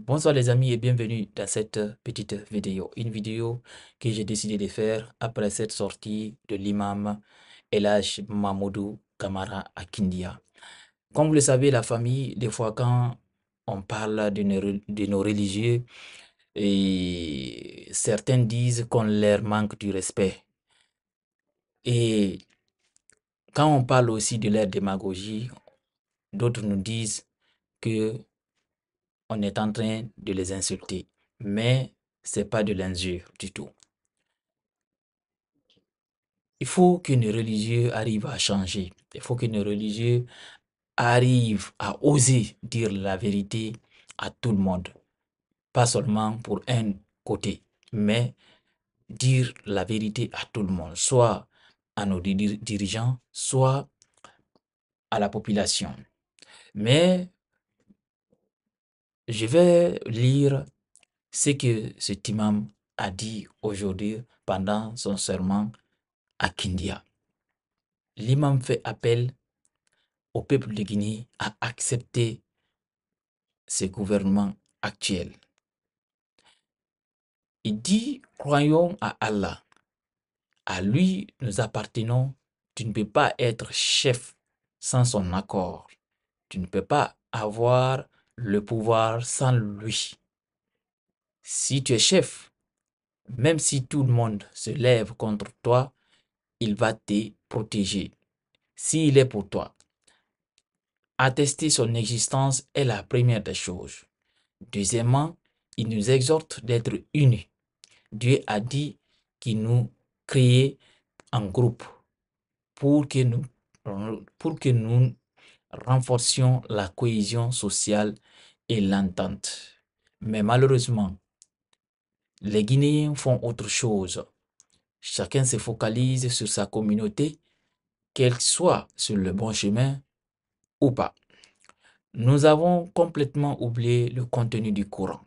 Bonsoir les amis et bienvenue dans cette petite vidéo. Une vidéo que j'ai décidé de faire après cette sortie de l'imam H. Mahmoudou Kamara à Kindia. Comme vous le savez, la famille, des fois quand on parle de nos, religieux, et certains disent qu'on leur manque du respect. Et quand on parle aussi de leur démagogie, d'autres nous disent que on est en train de les insulter. Mais ce n'est pas de l'injure du tout. Il faut qu'une religieuse religieux à changer. Il faut qu'une religieuse religieux à oser dire la vérité à tout le monde. Pas seulement pour un côté, mais dire la vérité à tout le monde, soit à nos dirigeants, soit à la population. Mais je vais lire ce que cet imam a dit aujourd'hui pendant son serment à Kindia. L'imam fait appel au peuple de Guinée à accepter ce gouvernement actuel. Il dit, croyons à Allah. À lui nous appartenons. Tu ne peux pas être chef sans son accord. Tu ne peux pas avoir le pouvoir sans lui. Si tu es chef, même si tout le monde se lève contre toi, il va te protéger. S'il est pour toi, attester son existence est la première des choses. Deuxièmement, il nous exhorte d'être unis. Dieu a dit qu'il nous crée en groupe pour que nous, pour que nous renforcions la cohésion sociale et l'entente. Mais malheureusement, les Guinéens font autre chose. Chacun se focalise sur sa communauté, qu'elle soit sur le bon chemin ou pas. Nous avons complètement oublié le contenu du Coran.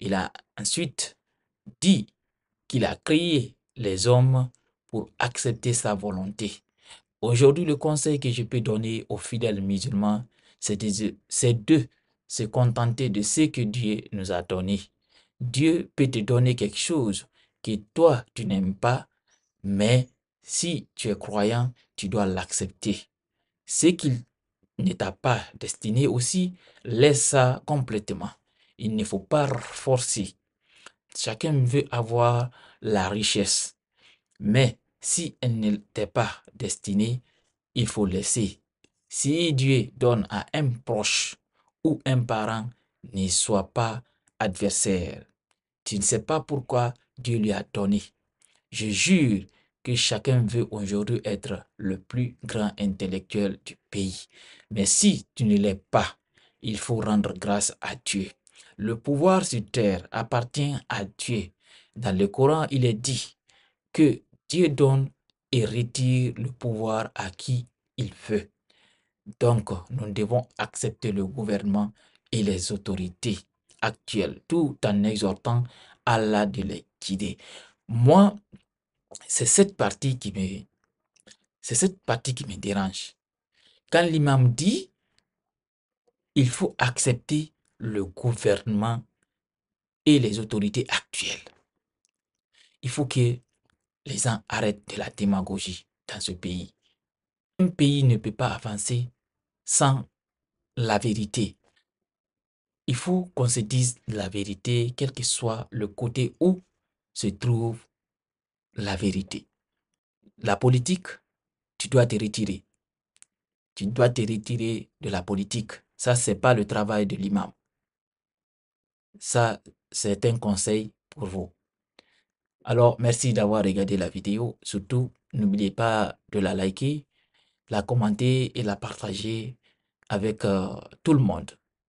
Il a ensuite dit qu'il a créé les hommes pour accepter sa volonté. Aujourd'hui, le conseil que je peux donner aux fidèles musulmans, c'est de, se contenter de ce que Dieu nous a donné. Dieu peut te donner quelque chose que toi, tu n'aimes pas, mais si tu es croyant, tu dois l'accepter. Ce qu'il ne t'a pas destiné aussi, laisse ça complètement. Il ne faut pas forcer. Chacun veut avoir la richesse. Mais si elle n'était pas destinée, il faut laisser. Si Dieu donne à un proche ou un parent, ne sois pas adversaire. Tu ne sais pas pourquoi Dieu lui a donné. Je jure que chacun veut aujourd'hui être le plus grand intellectuel du pays. Mais si tu ne l'es pas, il faut rendre grâce à Dieu. Le pouvoir sur terre appartient à Dieu. Dans le Coran, il est dit que Dieu donne et retire le pouvoir à qui il veut. Donc, nous devons accepter le gouvernement et les autorités actuelles, tout en exhortant Allah de les guider. Moi, c'est cette partie qui me, c'est cette partie qui me dérange. Quand l'imam dit, il faut accepter le gouvernement et les autorités actuelles. Il faut que les gens arrêtent de la démagogie dans ce pays. Un pays ne peut pas avancer sans la vérité. Il faut qu'on se dise la vérité, quel que soit le côté où se trouve la vérité. La politique, tu dois te retirer. Tu dois te retirer de la politique. Ça, n'est pas le travail de l'imam. Ça, c'est un conseil pour vous. Alors, merci d'avoir regardé la vidéo. Surtout, n'oubliez pas de la liker, la commenter et la partager avec euh, tout le monde.